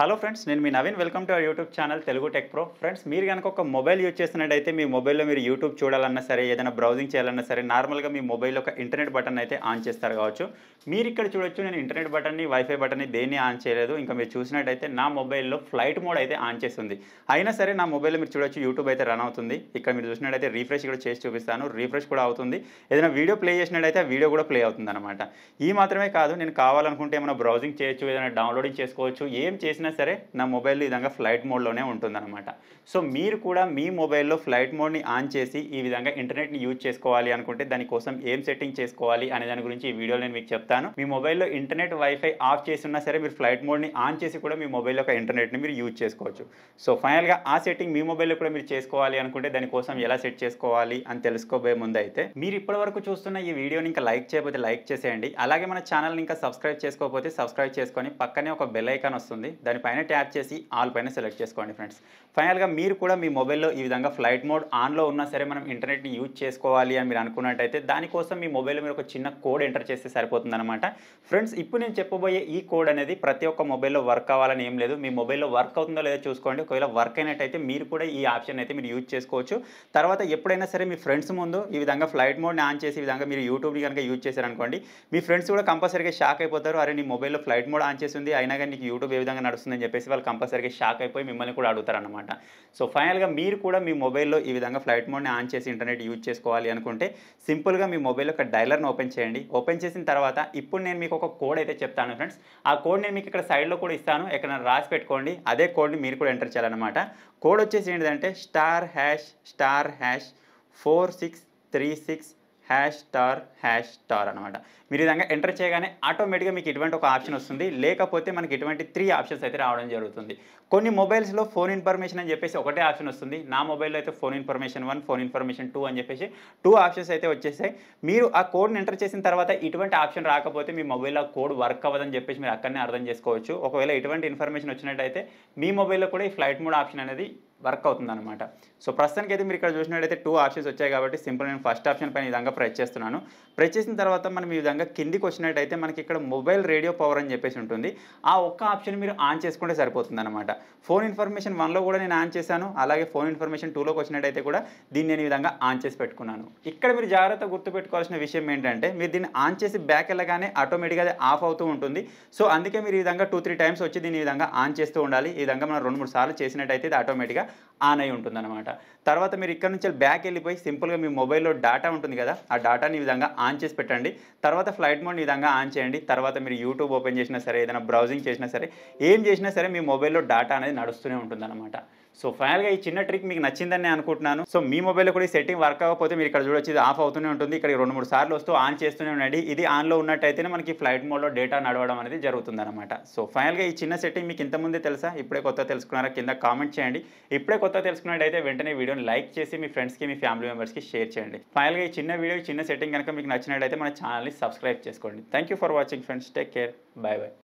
hello friends నేను మీ Naveen welcome to our YouTube channel Telugu tech pro friends మీరు కనుక ఒక మొబైల్ యూజ్ చేసినట్టయితే మీ మొబైల్లో మీరు యూట్యూబ్ చూడాలన్నా సరే ఏదైనా బ్రౌజింగ్ చేయాలన్నా సరే నార్మల్గా మీ మొబైల్లో ఒక ఇంటర్నెట్ బటన్ అయితే ఆన్ చేస్తారు కావచ్చు మీరు ఇక్కడ చూడొచ్చు నేను ఇంటర్నెట్ బటన్ని వైఫై బటన్ని దేన్ని ఆన్ చేయలేదు ఇంకా మీరు చూసినట్టయితే నా మొబైల్లో ఫ్లైట్ మోడ్ అయితే ఆన్ చేస్తుంది అయినా సరే నా మొబైల్లో మీరు చూడొచ్చు యూట్యూబ్ అయితే రన్ అవుతుంది ఇక్కడ మీరు చూసినట్టయితే రీఫ్రెష్ కూడా చేసి చూపిస్తాను రీఫ్రెష్ కూడా అవుతుంది ఏదైనా వీడియో ప్లే చేసినట్టయితే ఆ వీడియో కూడా ప్లే అవుతుంది అనమాట ఈ మాత్రమే కాదు నేను కావాలనుకుంటే ఏమైనా బ్రౌజింగ్ చేయొచ్చు ఏదైనా డౌన్లోడింగ్ చేసుకోవచ్చు ఏం చేసినా అయినా సరే నా మొబైల్ విధంగా ఫ్లైట్ మోడ్లోనే ఉంటుందన్నమాట సో మీరు కూడా మీ మొబైల్లో ఫ్లైట్ మోడ్ని ఆన్ చేసి ఈ విధంగా ఇంటర్నెట్ని యూజ్ చేసుకోవాలి అనుకుంటే దానికోసం ఏం సెట్టింగ్ చేసుకోవాలి అనే దాని గురించి ఈ వీడియోలో నేను మీకు చెప్తాను మీ మొబైల్లో ఇంటర్నెట్ వైఫై ఆఫ్ చేసి ఉన్నా సరే మీరు ఫ్లైట్ మోడ్ని ఆన్ చేసి కూడా మీ మొబైల్ యొక్క ఇంటర్నెట్ని మీరు యూజ్ చేసుకోవచ్చు సో ఫైనల్గా ఆ సెట్టింగ్ మీ మొబైల్లో కూడా మీరు చేసుకోవాలి అనుకుంటే దానికోసం ఎలా సెట్ చేసుకోవాలి అని తెలుసుకోబోయే ముందు అయితే మీరు ఇప్పటివరకు చూస్తున్న ఈ వీడియోని ఇంకా లైక్ చేయకపోతే లైక్ చేసేయండి అలాగే మన ఛానల్ని ఇంకా సబ్స్క్రైబ్ చేసుకోకపోతే సబ్స్క్రైబ్ చేసుకొని పక్కనే ఒక బెల్ ఐకాన్ వస్తుంది దాని పైన ట్యాప్ చేసి ఆల్ పైన సెలెక్ట్ చేసుకోండి ఫ్రెండ్స్ ఫైనల్గా మీరు కూడా మీ మొబైల్లో ఈ విధంగా ఫ్లైట్ మోడ్ ఆన్లో ఉన్నా సరే మనం ఇంటర్నెట్ని యూజ్ చేసుకోవాలి అని మీరు అనుకున్నట్టయితే దానికోసం మీ మొబైల్లో మీరు ఒక చిన్న కోడ్ ఎంటర్ చేస్తే సరిపోతుందన్నమాట ఫ్రెండ్స్ ఇప్పుడు నేను చెప్పబోయే ఈ కోడ్ అనేది ప్రతి ఒక్క మొబైల్లో వర్క్ అవ్వాలని ఏం లేదు మీ మొబైల్లో వర్క్ అవుతుందో లేదో చూసుకోండి ఒకవేళ వర్క్ అయినట్టయితే మీరు కూడా ఈ ఆప్షన్ అయితే మీరు యూజ్ చేసుకోవచ్చు తర్వాత ఎప్పుడైనా సరే మీ ఫ్రెండ్స్ ముందు ఈ విధంగా ఫ్లైట్ మోడ్ని ఆన్ చేసి ఈ విధంగా మీరు యూట్యూబ్ని కనుక యూజ్ చేశారనుకోండి మీ ఫ్రెండ్స్ కూడా కంపల్సరీగా షాక్ అయిపోతారు అరే నీ మొబైల్లో ఫ్లైట్ మోడ్ ఆన్ చేసి ఉంది అయినా కానీ నీకు యూట్యూబ్ ఏ విధంగా నడుస్తుందని చెప్పేసి వాళ్ళు కంపల్సరీగా షాక్ అయిపోయి మిమ్మల్ని కూడా అడుగుతారనమాట సో ఫైనల్గా మీరు కూడా మీ మొబైల్లో ఈ విధంగా ఫ్లైట్ మోడ్ని ఆన్ చేసి ఇంటర్నెట్ యూజ్ చేసుకోవాలి అనుకుంటే సింపుల్గా మీ మొబైల్ ఒక డైలర్ని ఓపెన్ చేయండి ఓపెన్ చేసిన తర్వాత ఇప్పుడు నేను మీకు ఒక కోడ్ అయితే చెప్తాను ఫ్రెండ్స్ ఆ కోడ్ నేను మీకు ఇక్కడ సైడ్లో కూడా ఇస్తాను ఎక్కడ రాసి పెట్టుకోండి అదే కోడ్ని మీరు కూడా ఎంటర్ చేయాలన్నమాట కోడ్ వచ్చేసి ఏంటంటే star hash star hash four six three six hash star hash star అనమాట మీరు విధంగా ఎంటర్ చేయగానే ఆటోమేటిక్గా మీకు ఇటువంటి ఒక ఆప్షన్ వస్తుంది లేకపోతే మనకి ఇటువంటి త్రీ ఆప్షన్స్ అయితే రావడం జరుగుతుంది కొన్ని మొబైల్స్లో ఫోన్ ఇన్ఫర్మేషన్ అని చెప్పేసి ఒకటే ఆప్షన్ వస్తుంది నా మొబైల్లో అయితే phone information one phone information two అని చెప్పేసి టూ ఆప్షన్స్ అయితే వచ్చేసాయి మీరు ఆ కోడ్ని ఎంటర్ చేసిన తర్వాత ఇటువంటి ఆప్షన్ రాకపోతే మీ మొబైల్లో కోడ్ వర్క్ అవ్వదని చెప్పేసి మీరు అక్కడనే అర్థం చేసుకోవచ్చు ఒకవేళ ఇటువంటి ఇన్ఫర్మేషన్ వచ్చినట్టయితే మీ మొబైల్లో కూడా ఈ ఫ్లైట్ మోడ్ ఆప్షన్ అనేది వర్క్ అవుతుంది అనమాట సో ప్రస్తుతానికి అయితే మీరు ఇక్కడ చూసినట్టయితే టూ ఆప్షన్స్ వచ్చాయి కాబట్టి సింపుల్ నేను ఫస్ట్ ఆప్షన్ పైన ఈ విధంగా ప్రెస్ చేస్తున్నాను ప్రెస్ చేసిన తర్వాత మనం ఈ విధంగా కిందికి వచ్చినట్టయితే మనకి ఇక్కడ మొబైల్ రేడియో పవర్ అని చెప్పేసి ఉంటుంది ఆ ఒక్క ఆప్షన్ మీరు ఆన్ చేసుకుంటే సరిపోతుంది అనమాట ఫోన్ ఇన్ఫర్మేషన్ వన్లో కూడా నేను ఆన్ చేశాను అలాగే ఫోన్ ఇన్ఫర్మేషన్ టూలోకి వచ్చినట్టయితే కూడా దీన్ని నేను ఈ విధంగా ఆన్ చేసి పెట్టుకున్నాను ఇక్కడ మీరు జాగ్రత్త గుర్తుపెట్టుకోవాల్సిన విషయం ఏంటంటే మీరు దీన్ని ఆన్ చేసి బ్యాక్ వెళ్ళగానే ఆటోమేటిక్గా అది ఆఫ్ అవుతూ ఉంటుంది సో అందుకే మీరు ఈ విధంగా టూ త్రీ టైమ్స్ వచ్చి దీన్ని ఈ విధంగా ఆన్ చేస్తూ ఉండాలి ఈ విధంగా మనం రెండు మూడు సార్లు చేసినట్టయితే ఇది ఆటోమేటిక్గా ఆన్ అయి ఉంటుంది అనమాట తర్వాత మీరు ఇక్కడ నుంచి బ్యాక్ వెళ్ళిపోయి సింపుల్గా మీ మొబైల్లో డేటా ఉంటుంది కదా ఆ డేటాని ఈ విధంగా ఆన్ చేసి పెట్టండి తర్వాత ఫ్లైట్ మోడ్ ఈ విధంగా ఆన్ చేయండి తర్వాత మీరు యూట్యూబ్ ఓపెన్ చేసినా సరే ఏదైనా బ్రౌజింగ్ చేసినా సరే ఏం చేసినా సరే మీ మొబైల్లో డేటా అనేది నడుస్తూనే ఉంటుందన్నమాట సో ఫైనల్గా ఈ చిన్న ట్రిక్ మీకు నచ్చిందని అనుకుంటున్నాను సో మీ మొబైల్లో కూడా ఈ సెట్టింగ్ వర్క్ అవ్వకపోతే మీరు ఇక్కడ చూడొచ్చు ఇది ఆఫ్ అవుతూనే ఉంటుంది ఇక్కడ రెండు మూడు సార్లు వస్తూ ఆన్ చేస్తూనే ఉండండి ఇది ఆన్లో ఉన్నట్టయితేనే మనకి ఫ్లైట్ మోడ్లో డేటా నడవడం అనేది జరుగుతుందన్నమాట సో ఫైనల్గా ఈ చిన్న సెట్టింగ్ మీకు ఇంతకుముందే తెలుసా ఇప్పుడే కొత్త తెలుసుకున్నారా కింద కామెంట్ చేయండి ఈ ఇప్పుడే కొత్త తెలుసుకున్నట్టయితే వెంటనే వీడియోని లైక్ చేసి మీ ఫ్రెండ్స్కి మీ ఫ్యామిలీ మెంబర్స్కి షేర్ చేయండి ఫైనల్గా ఈ చిన్న వీడియో చిన్న సెట్టింగ్ కనుక మీకు నచ్చినట్టయితే మన ఛానల్ని సబ్స్క్రైబ్ చేసుకోండి thank for watching friends take care bye bye